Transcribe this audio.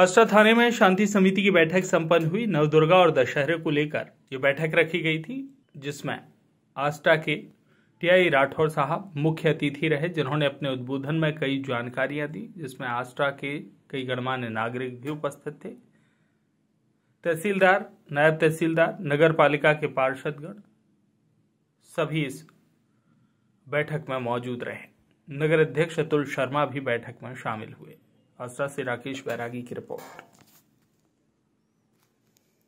हस्ता थाने में शांति समिति की बैठक संपन्न हुई नवदुर्गा और दशहरे को लेकर ये बैठक रखी गई थी जिसमें आस्टा के टीआई राठौर साहब मुख्य अतिथि रहे जिन्होंने अपने उद्बोधन में कई जानकारियां दी जिसमें आस्टा के कई गणमान्य नागरिक भी उपस्थित थे तहसीलदार नायब तहसीलदार नगर पालिका के पार्षदगण सभी इस बैठक में मौजूद रहे नगर अध्यक्ष अतुल शर्मा भी बैठक में शामिल हुए हसरा से राकेश बैरागी की रिपोर्ट